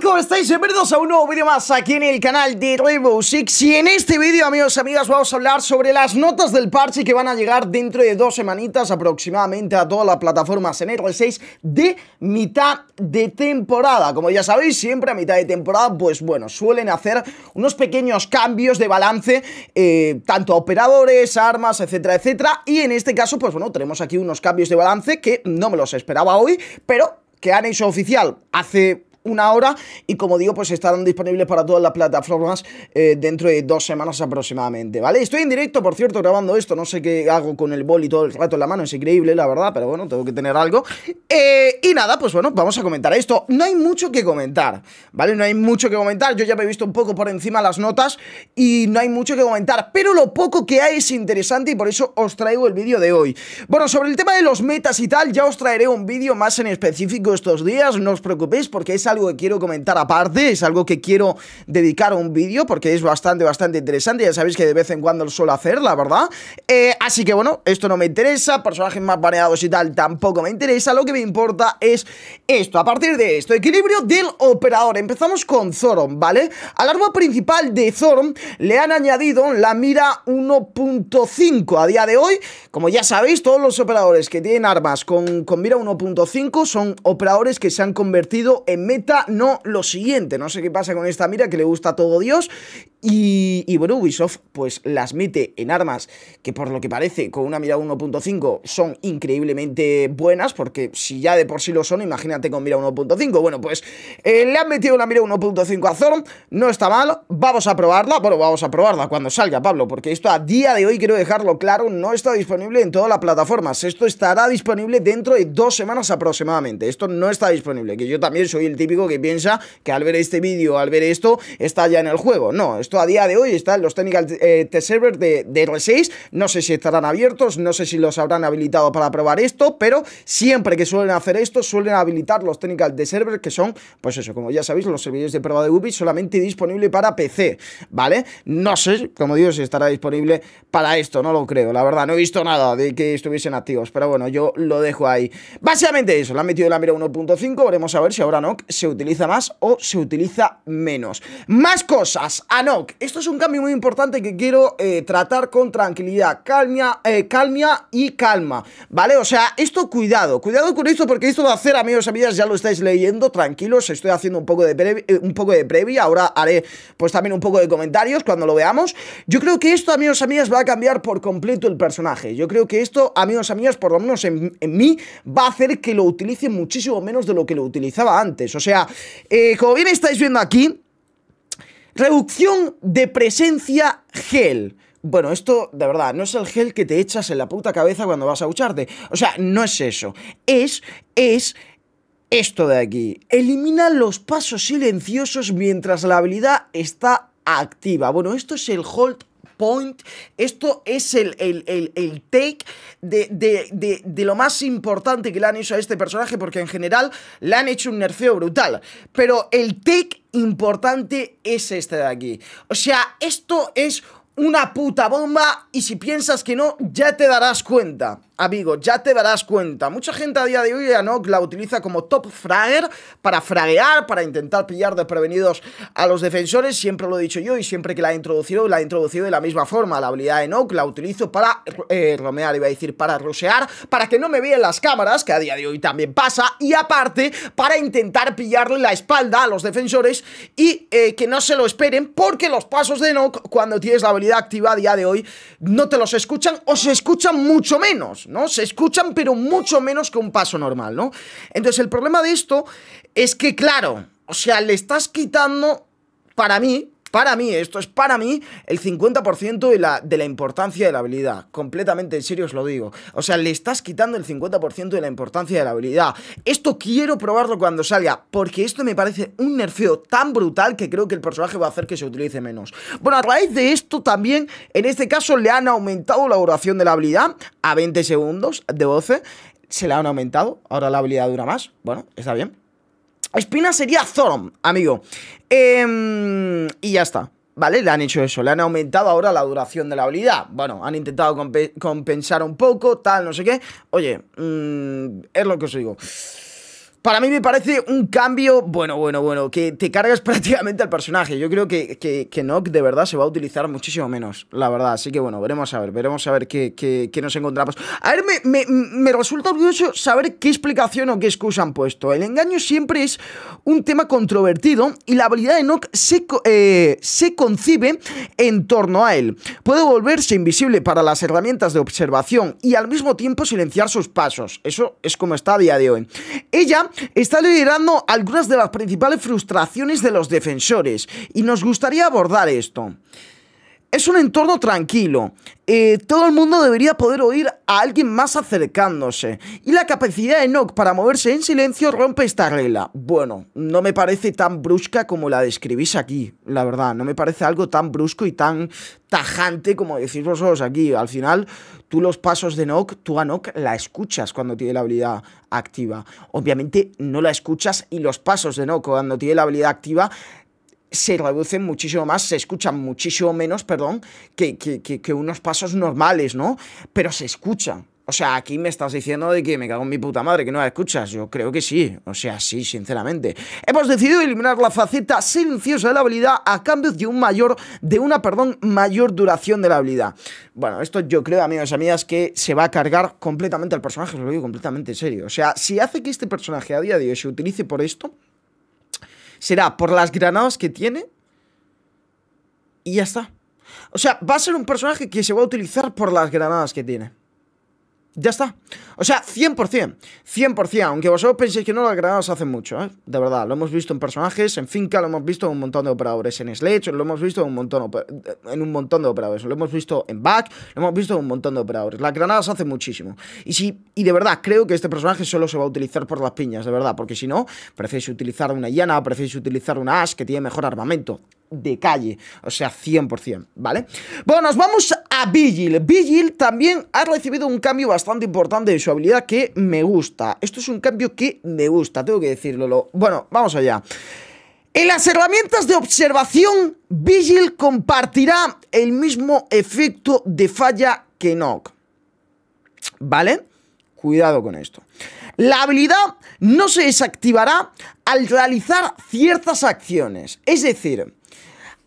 ¿Cómo estáis? Bienvenidos a un nuevo vídeo más aquí en el canal de Rainbow Six Y en este vídeo, amigos y amigas, vamos a hablar sobre las notas del parche que van a llegar dentro de dos semanitas aproximadamente a todas las plataformas en R6 de mitad de temporada Como ya sabéis, siempre a mitad de temporada, pues bueno, suelen hacer unos pequeños cambios de balance eh, Tanto a operadores, armas, etcétera, etcétera Y en este caso, pues bueno, tenemos aquí unos cambios de balance que no me los esperaba hoy Pero que han hecho oficial hace una hora y como digo, pues estarán disponibles para todas las plataformas eh, dentro de dos semanas aproximadamente, ¿vale? Estoy en directo, por cierto, grabando esto, no sé qué hago con el boli todo el rato en la mano, es increíble, la verdad, pero bueno, tengo que tener algo. Eh, y nada, pues bueno, vamos a comentar esto. No hay mucho que comentar, ¿vale? No hay mucho que comentar, yo ya me he visto un poco por encima las notas y no hay mucho que comentar, pero lo poco que hay es interesante y por eso os traigo el vídeo de hoy. Bueno, sobre el tema de los metas y tal, ya os traeré un vídeo más en específico estos días, no os preocupéis porque esa algo que quiero comentar aparte, es algo que quiero dedicar a un vídeo porque es bastante, bastante interesante. Ya sabéis que de vez en cuando lo suelo hacer, la verdad. Eh, así que bueno, esto no me interesa, personajes más baneados y tal tampoco me interesa. Lo que me importa es esto. A partir de esto, equilibrio del operador. Empezamos con Zorom, ¿vale? Al arma principal de Zorom le han añadido la mira 1.5. A día de hoy, como ya sabéis, todos los operadores que tienen armas con, con mira 1.5 son operadores que se han convertido en no lo siguiente. No sé qué pasa con esta mira que le gusta a todo Dios. Y, y bueno, Ubisoft pues las mete en armas que por lo que parece con una mira 1.5 son increíblemente buenas, porque si ya de por sí lo son, imagínate con mira 1.5. Bueno, pues eh, le han metido una mira 1.5 a Zorn, no está mal, vamos a probarla, bueno, vamos a probarla cuando salga, Pablo, porque esto a día de hoy, quiero dejarlo claro, no está disponible en todas las plataformas, esto estará disponible dentro de dos semanas aproximadamente, esto no está disponible, que yo también soy el tipo que piensa que al ver este vídeo, al ver esto, está ya en el juego. No, esto a día de hoy está en los Technical eh, de Test Servers de, R6. No sé si estarán abiertos, no sé si los habrán habilitado para probar esto, pero siempre que suelen hacer esto, suelen habilitar los Technical Test Servers, que son, pues eso, como ya sabéis, los servidores de prueba de UBI solamente disponible para PC, ¿vale? No sé, como digo, si estará disponible para esto, no lo creo, la verdad, no he visto nada de que estuviesen activos, pero bueno, yo lo dejo ahí. Básicamente eso, lo han metido en la mira 1.5, veremos a ver si ahora no, se utiliza más o se utiliza menos. Más cosas, Anok Esto es un cambio muy importante que quiero eh, tratar con tranquilidad, calma eh, y calma, ¿vale? O sea, esto cuidado, cuidado con esto porque esto va a hacer, amigos y amigas, ya lo estáis leyendo, tranquilos, estoy haciendo un poco de, eh, un poco de previa, ahora haré pues también un poco de comentarios cuando lo veamos. Yo creo que esto, amigos y amigas, va a cambiar por completo el personaje. Yo creo que esto, amigos y amigas, por lo menos en, en mí, va a hacer que lo utilice muchísimo menos de lo que lo utilizaba antes. O sea, sea, eh, como bien estáis viendo aquí, reducción de presencia gel. Bueno, esto de verdad no es el gel que te echas en la puta cabeza cuando vas a ducharte. O sea, no es eso. Es, es esto de aquí. Elimina los pasos silenciosos mientras la habilidad está activa. Bueno, esto es el hold point. Esto es el, el, take de, de, lo más importante que le han hecho a este personaje, porque en general le han hecho un nerfeo brutal. Pero el take importante es este de aquí. O sea, esto es una puta bomba y si piensas que no, ya te darás cuenta. Amigo, ya te darás cuenta. Mucha gente a día de hoy a Nock la utiliza como top frager para fraguear, para intentar pillar desprevenidos a los defensores. Siempre lo he dicho yo y siempre que la he introducido, la he introducido de la misma forma. La habilidad de Nock la utilizo para eh, romear, iba a decir, para rosear, para que no me vean las cámaras, que a día de hoy también pasa, y aparte para intentar pillarle la espalda a los defensores y eh, que no se lo esperen porque los pasos de Nock cuando tienes la habilidad activa a día de hoy no te los escuchan o se escuchan mucho menos, ¿no? Se escuchan pero mucho menos que un paso normal, ¿no? Entonces el problema de esto es que, claro, o sea, le estás quitando, para mí, para mí, esto es para mí, el 50% de la, importancia de la habilidad. Completamente en serio os lo digo. O sea, le estás quitando el 50% de la importancia de la habilidad. Esto quiero probarlo cuando salga, porque esto me parece un nerfeo tan brutal que creo que el personaje va a hacer que se utilice menos. Bueno, a raíz de esto también, en este caso, le han aumentado la duración de la habilidad a 20 segundos de 12. Se la han aumentado, ahora la habilidad dura más. Bueno, está bien. Espina sería Thorm, amigo. Em, y ya está. ¿Vale? Le han hecho eso, le han aumentado ahora la duración de la habilidad. Bueno, han intentado compensar un poco, tal, no sé qué. Oye, mm, es lo que os digo. Para mí me parece un cambio, bueno, bueno, bueno, que te cargas prácticamente al personaje. Yo creo que, que, Nock de verdad se va a utilizar muchísimo menos, la verdad. Así que bueno, veremos a ver, veremos a ver qué, nos encontramos. A ver, me, resulta curioso saber qué explicación o qué excusa han puesto. El engaño siempre es un tema controvertido y la habilidad de Nock se, eh, se concibe en torno a él. Puede volverse invisible para las herramientas de observación y al mismo tiempo silenciar sus pasos. Eso es como está a día de hoy. Ella está liderando algunas de las principales frustraciones de los defensores y nos gustaría abordar esto es un entorno tranquilo. Eh, todo el mundo debería poder oír a alguien más acercándose. Y la capacidad de Nock para moverse en silencio rompe esta regla. Bueno, no me parece tan brusca como la describís aquí, la verdad. No me parece algo tan brusco y tan tajante como decís vosotros aquí. Al final, tú los pasos de Nock, tú a Nock la escuchas cuando tiene la habilidad activa. Obviamente no la escuchas y los pasos de Nock cuando tiene la habilidad activa se reducen muchísimo más, se escuchan muchísimo menos, perdón, que, que, unos pasos normales, ¿no? Pero se escuchan. O sea, aquí me estás diciendo de que me cago en mi puta madre, que no la escuchas. Yo creo que sí. O sea, sí, sinceramente. Hemos decidido eliminar la faceta silenciosa de la habilidad a cambio de un mayor, de una, perdón, mayor duración de la habilidad. Bueno, esto yo creo, amigos y amigas, que se va a cargar completamente al personaje, lo digo completamente en serio. O sea, si hace que este personaje a día de hoy se utilice por esto, será por las granadas que tiene y ya está. O sea, va a ser un personaje que se va a utilizar por las granadas que tiene. Ya está. O sea, 100%. 100%. Aunque vosotros penséis que no las granadas hacen mucho, ¿eh? De verdad, lo hemos visto en personajes, en finca, lo hemos visto en un montón de operadores en Sledge, lo hemos visto en un montón, en un montón de operadores, lo hemos visto en Back, lo hemos visto en un montón de operadores. Las granadas hace muchísimo. Y sí y de verdad, creo que este personaje solo se va a utilizar por las piñas, de verdad, porque si no, Prefieres utilizar una llana, Prefieres utilizar una as que tiene mejor armamento de calle, o sea, 100%, ¿vale? Bueno, nos vamos Vigil. Vigil también ha recibido un cambio bastante importante de su habilidad que me gusta. Esto es un cambio que me gusta, tengo que decirlo. Bueno, vamos allá. En las herramientas de observación, Vigil compartirá el mismo efecto de falla que Knock. ¿Vale? Cuidado con esto. La habilidad no se desactivará al realizar ciertas acciones. Es decir,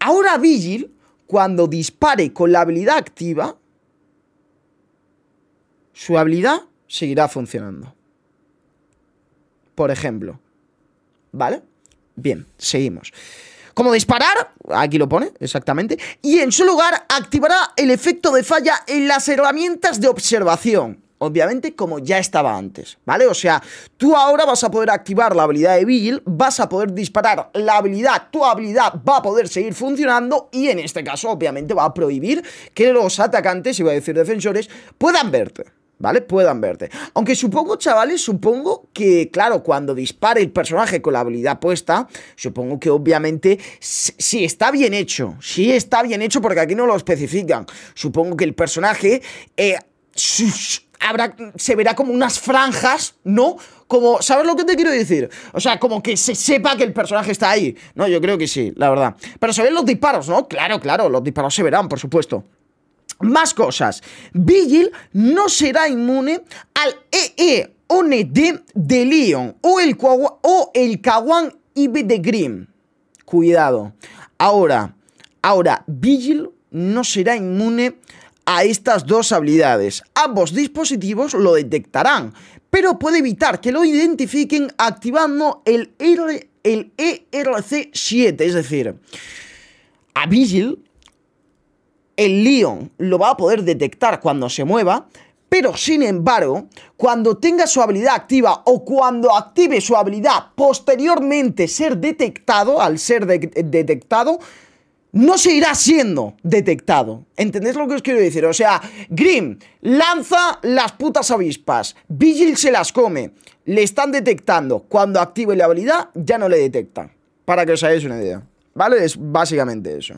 ahora Vigil cuando dispare con la habilidad activa, su habilidad seguirá funcionando. Por ejemplo. ¿Vale? Bien, seguimos. Como disparar, aquí lo pone exactamente, y en su lugar activará el efecto de falla en las herramientas de observación obviamente como ya estaba antes, ¿vale? O sea, tú ahora vas a poder activar la habilidad de Bill vas a poder disparar la habilidad, tu habilidad va a poder seguir funcionando y en este caso obviamente va a prohibir que los atacantes, iba a decir defensores, puedan verte. ¿Vale? Puedan verte. Aunque supongo, chavales, supongo que, claro, cuando dispare el personaje con la habilidad puesta, supongo que obviamente si, está bien hecho. Sí si está bien hecho porque aquí no lo especifican. Supongo que el personaje eh, se verá como unas franjas, ¿no? Como, ¿sabes lo que te quiero decir? O sea, como que se sepa que el personaje está ahí. No, yo creo que sí, la verdad. Pero se ven los disparos, ¿no? Claro, claro, los disparos se verán, por supuesto. Más cosas. Vigil no será inmune al EE e de Leon o el, o el Kawan IB de Grimm. Cuidado. Ahora, ahora, Vigil no será inmune a estas dos habilidades. Ambos dispositivos lo detectarán, pero puede evitar que lo identifiquen activando el, el ERC7, es decir, a Vigil, el Leon lo va a poder detectar cuando se mueva, pero sin embargo, cuando tenga su habilidad activa o cuando active su habilidad posteriormente ser detectado, al ser detectado, no se irá siendo detectado. ¿Entendéis lo que os quiero decir? O sea, Grim lanza las putas avispas, Vigil se las come, le están detectando. Cuando active la habilidad, ya no le detectan. Para que os hagáis una idea. ¿Vale? Es básicamente eso.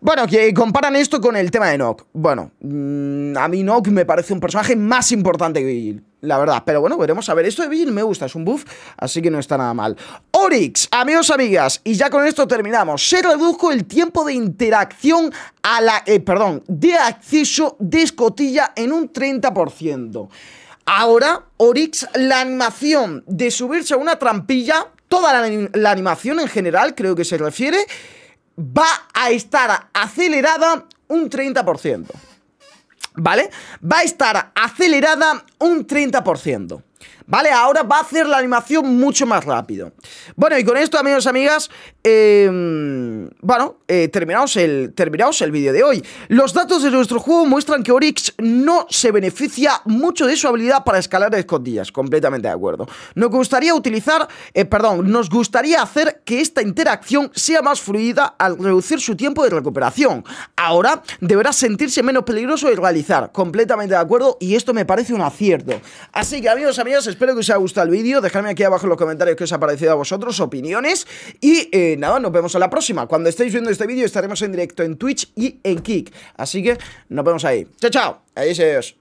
Bueno, que comparan esto con el tema de Nock. Bueno, mm, a mí Nock me parece un personaje más importante que Vigil, la verdad. Pero bueno, veremos a ver. Esto de Vigil me gusta, es un buff, así que no está nada mal. Orix, amigos, amigas, y ya con esto terminamos. Se redujo el tiempo de interacción a la... Eh, perdón, de acceso de escotilla en un 30%. Ahora, Orix, la animación de subirse a una trampilla toda la, animación en general, creo que se refiere, va a estar acelerada un 30%. ¿Vale? Va a estar acelerada un 30%. ¿Vale? Ahora va a hacer la animación mucho más rápido. Bueno, y con esto, amigos y amigas, em, bueno, eh, terminamos el, terminamos el vídeo de hoy. Los datos de nuestro juego muestran que Oryx no se beneficia mucho de su habilidad para escalar escondillas. Completamente de acuerdo. Nos gustaría utilizar, eh, perdón, nos gustaría hacer que esta interacción sea más fluida al reducir su tiempo de recuperación. Ahora deberá sentirse menos peligroso y realizar. Completamente de acuerdo y esto me parece un acierto. Así que, amigos y amigas, espero que os haya gustado el vídeo. Dejadme aquí abajo en los comentarios qué os ha parecido a vosotros, opiniones. Y eh, nada, nos vemos a la próxima. Cuando estéis viendo este vídeo estaremos en directo en Twitch y en Kik. Así que nos vemos ahí. Chao, chao. Adiós.